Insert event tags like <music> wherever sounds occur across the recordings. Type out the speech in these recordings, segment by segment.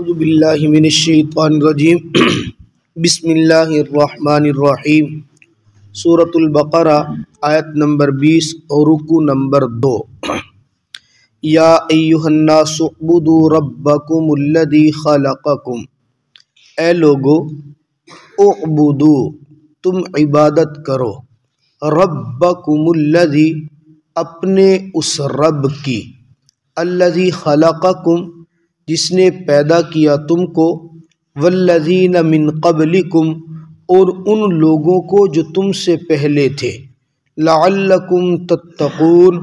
अज़बिल्लिमिनशैतरजीम बसमीम सूरतुल्बकरा आयत नंबर बीस और रुकू नंबर दो <clears throat> या अयुहन्नासबुदू रब्बकुमल्लदी खलकुम ए लोगो उबुदू तुम इबादत करो रब्बकुमल्लदी अपने उस रब की अल्लदी खलकुम जिसने पैदा किया तुमको वल्लजीन मिन कबलिकुम और उन लोगों को जो तुमसे पहले थे लाकुम तत्तकून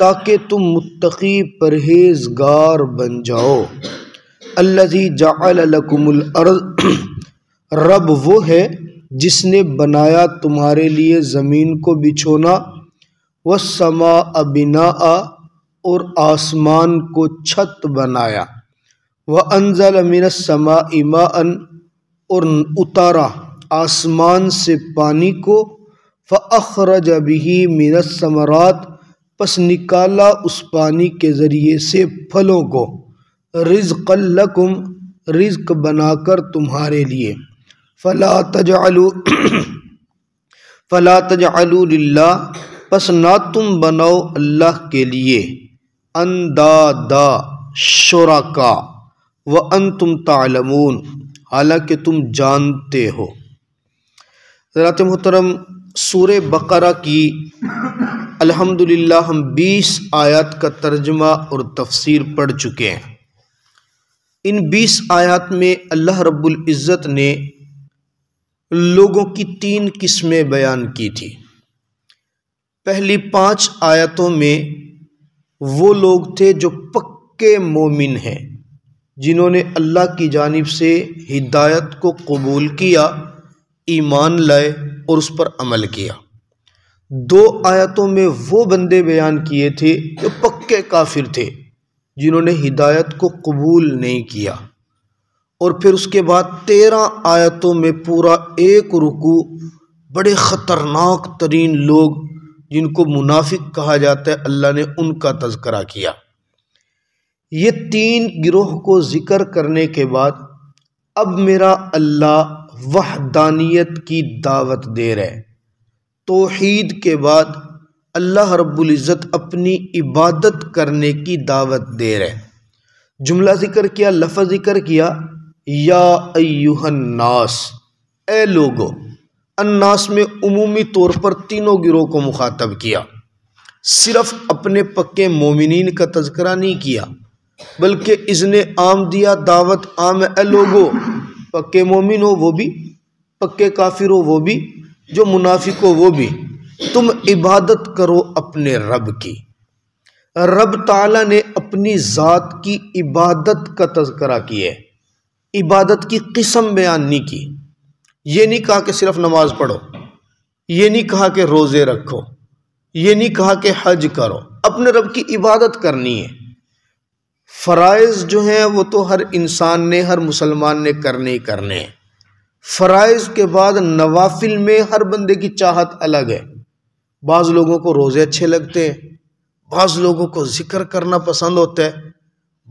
ताकि तुम मुत्तकी परहेजगार बन जाओ अल्लाजी जाकुमल <clears throat> रब वो है जिसने बनाया तुम्हारे लिए ज़मीन को बिछोना व समा अबिना और आसमान को छत बनाया व अनजल इमा अन और उतारा आसमान से पानी को अभी भी समरात पस निकाला उस पानी के ज़रिए से फलों को रिज़क़ल्लकुम रिज़्क बनाकर तुम्हारे लिए फ़ला तजालू फ़ला तजालुल्ला पस ना तुम बनाओ अल्लाह के लिए दा शुरा व अन तुम तालमून हालाँकि तुम जानते हो ज़रात मोहतरम सूर बकरा की अल्हम्दुलिल्लाह हम 20 आयत का तर्जमा और तफसीर पढ़ चुके हैं इन 20 आयत में अल्लाह रब्बुल इज़्ज़त ने लोगों की तीन किस्में बयान की थी पहली पांच आयतों में वो लोग थे जो पक्के मोमिन हैं जिन्होंने अल्लाह की जानब से हिदायत को कबूल किया ईमान लाए और उस पर अमल किया दो आयतों में वो बंदे बयान किए थे जो पक्के काफिर थे जिन्होंने हिदायत को कबूल नहीं किया और फिर उसके बाद तेरह आयतों में पूरा एक रुकू बड़े ख़तरनाक तरीन लोग जिनको मुनाफिक कहा जाता है अल्लाह ने उनका तस्करा किया ये तीन गिरोह को ज़िक्र करने के बाद अब मेरा अल्लाह वहदानियत की दावत दे रहे तोहद तोहीद के बाद अल्लाह रब्ज़त अपनी इबादत करने की दावत दे रहे जुमला ज़िक्र किया लफ़ ज़िक्र किया या अयुहन्नास ए लोगो अन्नास में उमूमी तौर पर तीनों गिरोह को मुखातब किया सिर्फ़ अपने पक्के मोमिन का तस्करा नहीं किया बल्कि इसने आम दिया दावत आम ए लोगो पक्के मोमिन हो वो भी पक्के काफिर हो वो भी जो मुनाफिक हो वो भी तुम इबादत करो अपने रब की रब ताला ने अपनी ज़ात की इबादत का तस्करा किया है इबादत की किस्म बयान नहीं की ये नहीं कहा कि सिर्फ नमाज पढ़ो ये नहीं कहा कि रोज़े रखो ये नहीं कहा कि हज करो अपने रब की इबादत करनी है फ़रज़ जो हैं वो तो हर इंसान ने हर मुसलमान ने करने ही करने हैं फ़रज़ के बाद नवाफिल में हर बंदे की चाहत अलग है बाज़ लोगों को रोज़े अच्छे लगते हैं बाज़ लोगों को ज़िक्र करना पसंद होता है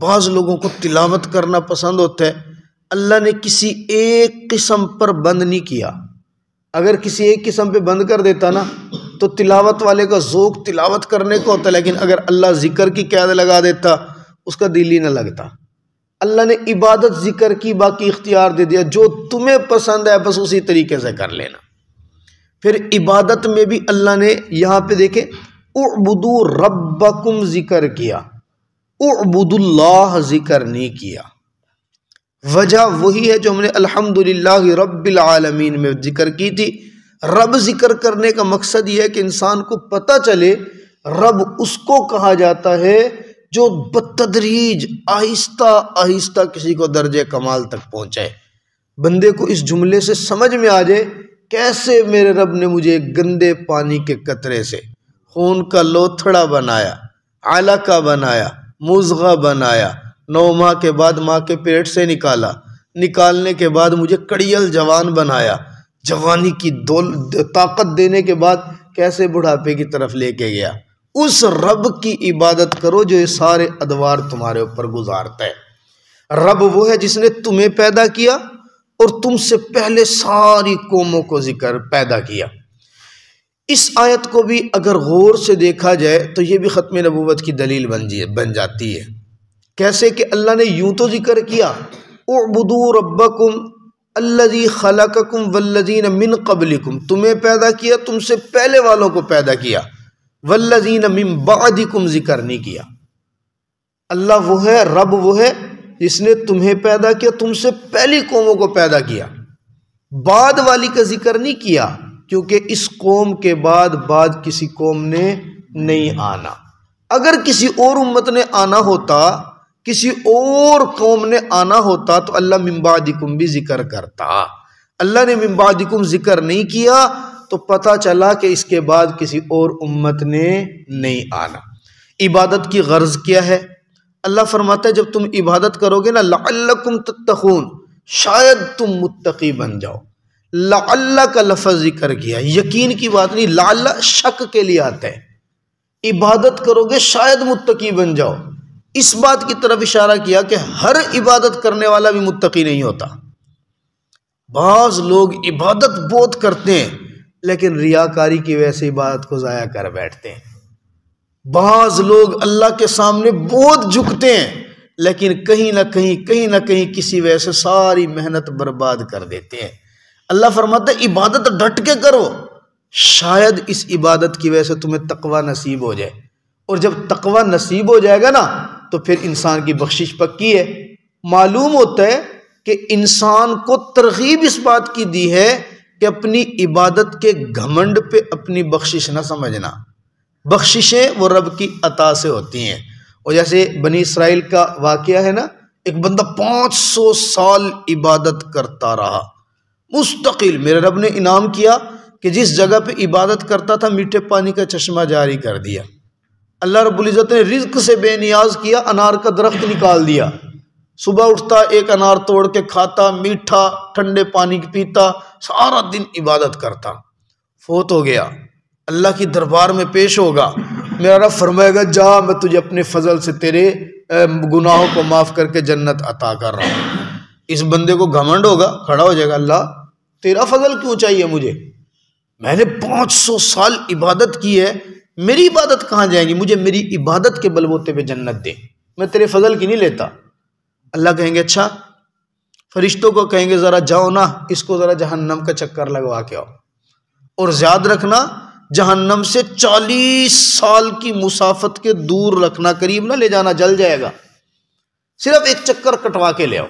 बाज़ लोगों को तिलावत करना पसंद होता है अल्लाह ने किसी एक किस्म पर बंद नहीं किया अगर किसी एक किस्म पे बंद कर देता ना तो तिलावत वाले का जोक तिलावत करने को होता लेकिन अगर अल्लाह ज़िक्र की कैद लगा देता उसका दिल ही ना लगता अल्लाह ने इबादत जिक्र की बाकी इख्तियार दे दिया जो तुम्हें पसंद है बस उसी तरीके से कर लेना फिर इबादत में भी अल्लाह ने यहाँ पे देखे उबुदू रब्बकुम जिक्र किया उबुदुल्लाह जिक्र नहीं किया वजह वही है जो हमने अल्हम्दुलिल्लाह रब्बिल आलमीन में जिक्र की थी रब जिक्र करने का मकसद यह है कि इंसान को पता चले रब उसको कहा जाता है जो बतदरीज आहिस्ता आहिस्ता किसी को दर्ज कमाल तक पहुँचाए बंदे को इस जुमले से समझ में आ जाए कैसे मेरे रब ने मुझे गंदे पानी के कतरे से खून का लोथड़ा बनाया आलाका बनाया मुजगा बनाया नौ माह के बाद माँ के पेट से निकाला निकालने के बाद मुझे कड़ियल जवान बनाया जवानी की दौल ताकत देने के बाद कैसे बुढ़ापे की तरफ लेके गया उस रब की इबादत करो जो ये सारे अदवार तुम्हारे ऊपर गुजारता है रब वो है जिसने तुम्हें पैदा किया और तुमसे पहले सारी कौमों को जिक्र पैदा किया इस आयत को भी अगर गौर से देखा जाए तो ये भी ख़त्म नबूवत की दलील बन बन जाती है कैसे कि अल्लाह ने यूं तो जिक्र किया उबदू रबकुम अल्लाजी खलाकुम वल्लजीन मिन कबलिकुम तुम्हें पैदा किया तुमसे पहले वालों को पैदा किया वल्लजीन मिम्बादिकुम जिक्र नहीं किया अल्लाह वो है रब वो है जिसने तुम्हें पैदा किया तुमसे पहली कौमों को पैदा किया बाद वाली का जिक्र नहीं किया क्योंकि इस कौम के बाद बाद किसी कौम ने नहीं आना अगर किसी और उम्मत ने आना होता किसी और कौम ने आना होता तो अल्लाह मिम्बादिकुम भी जिक्र करता अल्लाह ने मिम्बादिकुम जिक्र नहीं किया तो पता चला कि इसके बाद किसी और उम्मत ने नहीं आना इबादत की गर्ज क्या है अल्लाह फरमाता है जब तुम इबादत करोगे ना लाकुम तत्तखून शायद तुम मुत्तकी बन जाओ ला का लफज जिक्र किया यकीन की बात नहीं लाला शक के लिए आता है इबादत करोगे शायद मुत्तकी बन जाओ इस बात की तरफ इशारा किया कि हर इबादत करने वाला भी मुत्तकी नहीं होता बाज़ लोग इबादत बहुत करते हैं लेकिन रियाकारी की वजह से इबादत को ज़ाया कर बैठते हैं बाज़ लोग अल्लाह के सामने बहुत झुकते हैं लेकिन कहीं ना कहीं कहीं ना कहीं किसी वजह से सारी मेहनत बर्बाद कर देते हैं अल्लाह फरमाते इबादत डट के करो शायद इस इबादत की वजह से तुम्हें तकवा नसीब हो जाए और जब तकवा नसीब हो जाएगा ना तो फिर इंसान की बख्शिश पक्की है मालूम होता है कि इंसान को तरगीब इस बात की दी है कि अपनी इबादत के घमंड पे अपनी बख्शिश ना समझना बख्शिशें वो रब की अता से होती हैं और जैसे बनी इसराइल का वाक्य है ना एक बंदा पाँच सौ साल इबादत करता रहा मुस्तकिल मेरे रब ने इनाम किया कि जिस जगह पे इबादत करता था मीठे पानी का चश्मा जारी कर दिया अल्लाह रबुल्ज़त ने रिज्क से बेनियाज किया अनार का दरख्त निकाल दिया सुबह उठता एक अनार तोड़ के खाता मीठा ठंडे पानी पीता सारा दिन इबादत करता फोत हो गया अल्लाह की दरबार में पेश होगा मेरा रब फरमाएगा जा मैं तुझे अपने फजल से तेरे गुनाहों को माफ़ करके जन्नत अता कर रहा हूँ इस बंदे को घमंड होगा खड़ा हो जाएगा अल्लाह तेरा फजल क्यों चाहिए मुझे मैंने 500 साल इबादत की है मेरी इबादत कहाँ जाएगी मुझे मेरी इबादत के बलबोते पे जन्नत दे मैं तेरे फजल की नहीं लेता अल्लाह कहेंगे अच्छा फरिश्तों को कहेंगे ज़रा जाओ ना इसको ज़रा जहन्नम का चक्कर लगवा के आओ और याद रखना जहन्नम से चालीस साल की मुसाफत के दूर रखना करीब ना ले जाना जल जाएगा सिर्फ एक चक्कर कटवा के ले आओ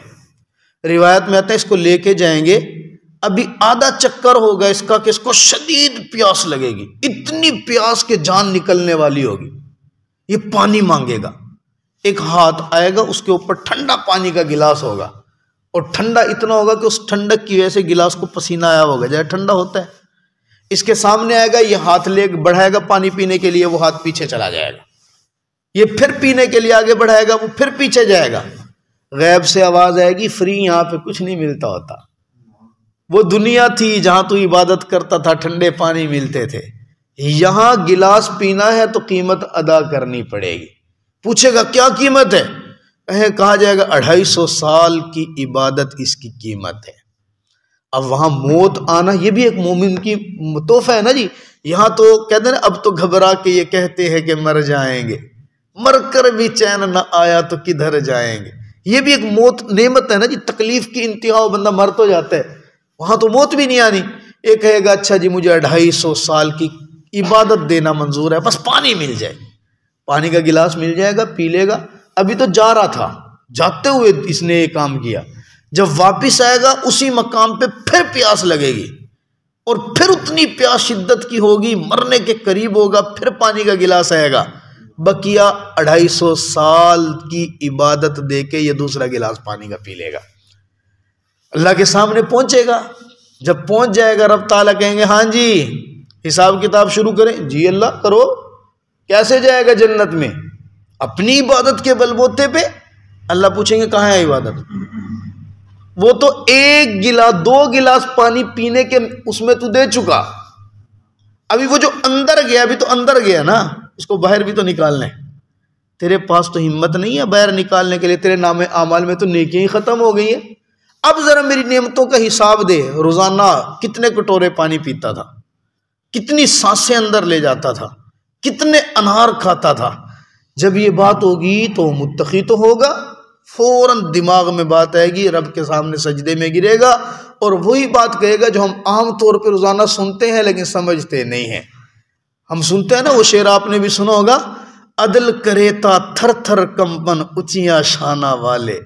रिवायत में आता है इसको लेके जाएंगे अभी आधा चक्कर होगा इसका कि इसको शदीद प्यास लगेगी इतनी प्यास के जान निकलने वाली होगी ये पानी मांगेगा एक हाथ आएगा उसके ऊपर ठंडा पानी का गिलास होगा और ठंडा इतना होगा कि उस ठंडक की वजह से गिलास को पसीना आया होगा जैसे ठंडा होता है इसके सामने आएगा ये हाथ ले बढ़ाएगा पानी पीने के लिए वो हाथ पीछे चला जाएगा ये फिर पीने के लिए आगे बढ़ाएगा वो फिर पीछे जाएगा गैब से आवाज़ आएगी फ्री यहाँ पे कुछ नहीं मिलता होता वो दुनिया थी जहां तू इबादत करता था ठंडे पानी मिलते थे यहां गिलास पीना है तो कीमत अदा करनी पड़ेगी पूछेगा क्या कीमत है कहें कहा जाएगा अढ़ाई सौ साल की इबादत इसकी कीमत है अब वहां मौत आना ये भी एक मोमिन की तोहफा है ना जी यहां तो कहते हैं अब तो घबरा के ये कहते हैं कि मर जाएंगे मर कर भी चैन ना आया तो किधर जाएंगे ये भी एक मौत नेमत है ना जी तकलीफ की इंतहा बंदा मर तो जाता है वहां तो मौत भी नहीं आनी ये कहेगा अच्छा जी मुझे अढ़ाई सौ साल की इबादत देना मंजूर है बस पानी मिल जाए पानी का गिलास मिल जाएगा पी लेगा अभी तो जा रहा था जाते हुए इसने ये काम किया जब वापस आएगा उसी मकाम पे फिर प्यास लगेगी और फिर उतनी प्यास शिद्दत की होगी मरने के करीब होगा फिर पानी का गिलास आएगा बकिया अढ़ाई सौ साल की इबादत दे के ये दूसरा गिलास पानी का पी लेगा अल्लाह के सामने पहुंचेगा जब पहुंच जाएगा रब ताला कहेंगे हाँ जी हिसाब किताब शुरू करें जी अल्लाह करो कैसे जाएगा जन्नत में अपनी इबादत के बलबोते पे अल्लाह पूछेंगे कहाँ है इबादत वो तो एक गिलास दो गिलास पानी पीने के उसमें तू तो दे चुका अभी वो जो अंदर गया अभी तो अंदर गया ना उसको बाहर भी तो निकालने तेरे पास तो हिम्मत नहीं है बाहर निकालने के लिए तेरे नाम आमाल में तो नेकियाँ ही ख़त्म हो गई है अब ज़रा मेरी नियमतों का हिसाब दे रोज़ाना कितने कटोरे पानी पीता था कितनी सांसें अंदर ले जाता था कितने अनार खाता था जब ये बात होगी तो मुतकी तो होगा फौरन दिमाग में बात आएगी रब के सामने सजदे में गिरेगा और वही बात कहेगा जो हम आम तौर पर रोज़ाना सुनते हैं लेकिन समझते नहीं हैं हम सुनते हैं ना वो शेर आपने भी सुना होगा अदल करेता थर थर कंपन उचिया शाना वाले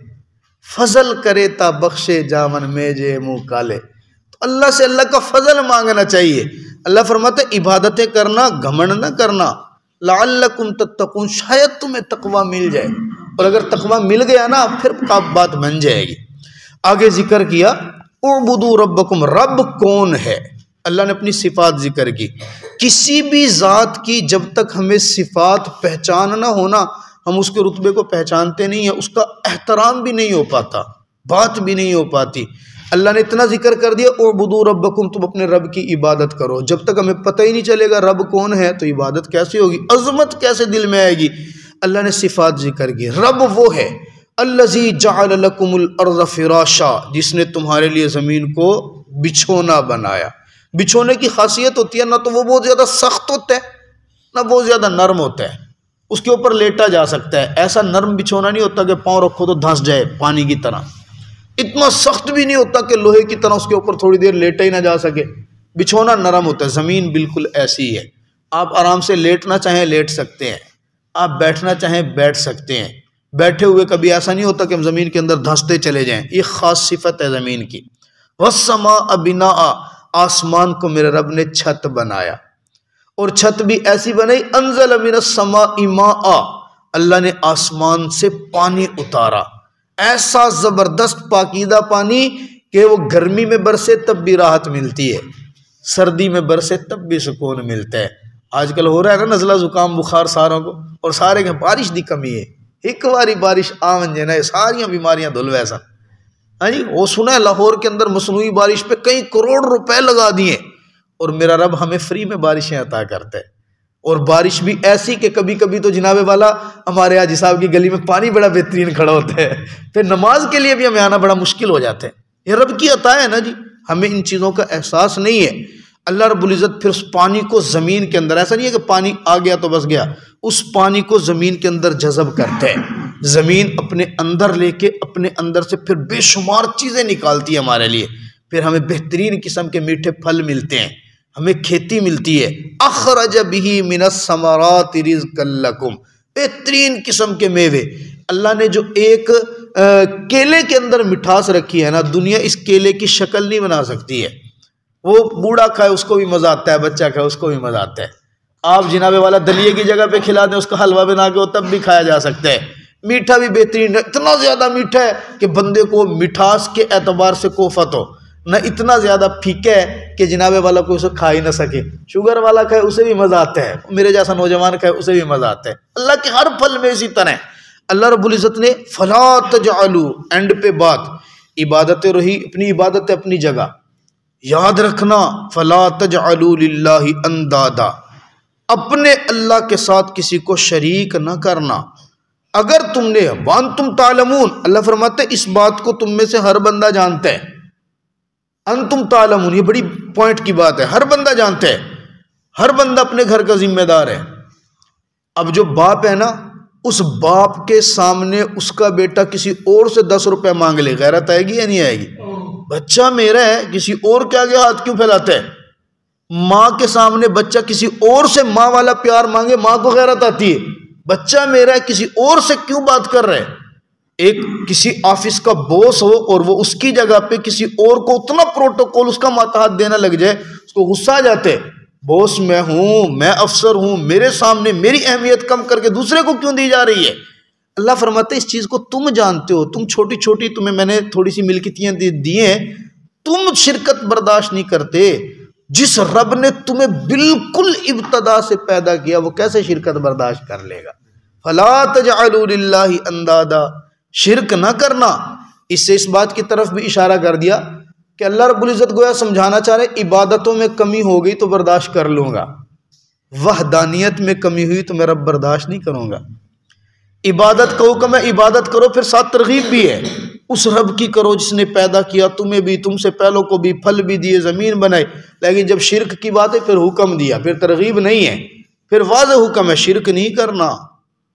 फजल करेता बख्शे जामन मेजे मुंह काले तो अल्लाह से अल्लाह का फजल मांगना चाहिए अल्लाह फरमाते इबादतें करना घमंड न करना लाल्लकुम तत्तकुन शायद तुम्हें तकवा मिल जाए और अगर तकवा मिल गया ना फिर आप बात बन जाएगी आगे जिक्र किया उबुदू रबकुम रब कौन है अल्लाह ने अपनी सिफात जिक्र की किसी भी ज़ात की जब तक हमें सिफात पहचान ना होना हम उसके रुतबे को पहचानते नहीं हैं उसका एहतराम भी नहीं हो पाता बात भी नहीं हो पाती अल्लाह ने इतना जिक्र कर दिया ओ बदू रब तुम अपने रब की इबादत करो जब तक हमें पता ही नहीं चलेगा रब कौन है तो इबादत कैसे होगी अजमत कैसे दिल में आएगी अल्लाह ने सिफात जिक्र की रब वो है अल्लाजी जालकुमर्ज़ जिसने तुम्हारे लिए ज़मीन को बिछोना बनाया बिछोने की खासियत होती है ना तो वो बहुत ज़्यादा सख्त होता है ना बहुत ज़्यादा नरम होता है उसके ऊपर लेटा जा सकता है ऐसा नरम बिछोना नहीं होता कि पाँव रखो तो धंस जाए पानी की तरह इतना सख्त भी नहीं होता कि लोहे की तरह उसके ऊपर थोड़ी देर लेटा ही ना जा सके बिछोना नरम होता है ज़मीन बिल्कुल ऐसी है आप आराम से लेटना चाहें लेट सकते हैं आप बैठना चाहें बैठ सकते हैं बैठे हुए कभी ऐसा नहीं होता कि हम ज़मीन के अंदर धंसते चले जाएँ ये ख़ास सिफत है ज़मीन की वसमा अबिना आसमान को मेरे रब ने छत बनाया और छत भी ऐसी बनाई अनजल अमिन समा इमा अल्लाह ने आसमान से पानी उतारा ऐसा ज़बरदस्त पाकिदा पानी कि वो गर्मी में बरसे तब भी राहत मिलती है सर्दी में बरसे तब भी सुकून मिलता है आजकल हो रहा है ना नज़ला ज़ुकाम बुखार सारों को और सारे के बारिश की कमी है एक बारी बारिश आवन जे है सारिया बीमारियाँ धुल वैसा हाँ जी वो सुना है लाहौर के अंदर मसनू बारिश पे कई करोड़ रुपए लगा दिए और मेरा रब हमें फ्री में बारिशें अता करता है और बारिश भी ऐसी कि कभी कभी तो जिनाबे वाला हमारे आज साहब की गली में पानी बड़ा बेहतरीन खड़ा होता है फिर नमाज के लिए भी हमें आना बड़ा मुश्किल हो जाता है ये रब की अता है ना जी हमें इन चीज़ों का एहसास नहीं है अल्लाह रबुल्ज़त फिर उस पानी को ज़मीन के अंदर ऐसा नहीं है कि पानी आ गया तो बस गया उस पानी को ज़मीन के अंदर जज़ब करते हैं ज़मीन अपने अंदर लेके अपने अंदर से फिर बेशुमार चीज़ें निकालती है हमारे लिए फिर हमें बेहतरीन किस्म के मीठे फल मिलते हैं हमें खेती मिलती है अखरज भी मिनस रिजकल्लकुम बेहतरीन किस्म के मेवे अल्लाह ने जो एक आ, केले के अंदर मिठास रखी है ना दुनिया इस केले की शक्ल नहीं बना सकती है वो बूढ़ा खाए उसको भी मज़ा आता है बच्चा खाए उसको भी मज़ा आता है आप जिनाबे वाला दलिए की जगह पे खिला दें उसका हलवा बना के वो तब भी खाया जा सकता है मीठा भी बेहतरीन इतना ज़्यादा मीठा है कि बंदे को मिठास के एतबार से कोफत हो ना इतना ज़्यादा फीके है कि जनाबे वाला कोई उसे खा ही ना सके शुगर वाला खाए उसे भी मज़ा आता है मेरे जैसा नौजवान खाए उसे भी मज़ा आता है अल्लाह के हर फल में इसी तरह अल्लाह रबुल्ज़त ने फला तजालू एंड पे बात इबादत रही अपनी इबादत अपनी जगह याद रखना फला तजालू अंदादा अपने अल्लाह के साथ किसी को शरीक न करना अगर तुमने वान तुम तालमून अल्लाह फरमाते इस बात को तुम में से हर बंदा जानता है अंतुम तालम ये बड़ी पॉइंट की बात है हर बंदा जानता है हर बंदा अपने घर का जिम्मेदार है अब जो बाप है ना उस बाप के सामने उसका बेटा किसी और से दस रुपए मांग ले गैरत आएगी या नहीं आएगी बच्चा मेरा है किसी और के आगे हाथ क्यों फैलाता है माँ के सामने बच्चा किसी और से माँ वाला प्यार मांगे माँ को गैरत आती है बच्चा मेरा है किसी और से क्यों बात कर रहे है एक किसी ऑफिस का बॉस हो और वो उसकी जगह पे किसी और को उतना प्रोटोकॉल उसका मातहत देना लग जाए उसको गुस्सा आ जाते बॉस मैं हूं मैं अफसर हूं मेरे सामने मेरी अहमियत कम करके दूसरे को क्यों दी जा रही है अल्लाह फरमाते इस चीज़ को तुम जानते हो तुम छोटी छोटी तुम्हें मैंने थोड़ी सी मिलकितियां दी तुम शिरकत बर्दाश्त नहीं करते जिस रब ने तुम्हें बिल्कुल इब्तदा से पैदा किया वो कैसे शिरकत बर्दाश्त कर लेगा फला तजाल अंदादा शिरक ना करना इससे इस बात की तरफ भी इशारा कर दिया कि अल्लाह रबुल्ज़त गोया समझाना चाह रहे इबादतों में कमी हो गई तो बर्दाश्त कर लूँगा वह दानियत में कमी हुई तो मैं रब बर्दाश्त नहीं करूँगा इबादत कहो कि मैं इबादत करो फिर साथ तरगीब भी है उस रब की करो जिसने पैदा किया तुम्हें भी तुमसे पहलों को भी फल भी दिए ज़मीन बनाए लेकिन जब शिरक की बात है फिर हुक्म दिया फिर तरगीब नहीं है फिर वाज हुक्म है शिरक नहीं करना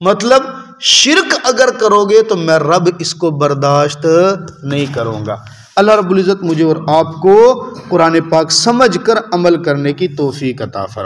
मतलब शिरक अगर करोगे तो मैं रब इसको बर्दाश्त नहीं करूँगा अल्लाह रब्ज़त मुझे और आपको कुरान पाक समझ कर अमल करने की तोफ़ी कता फरमा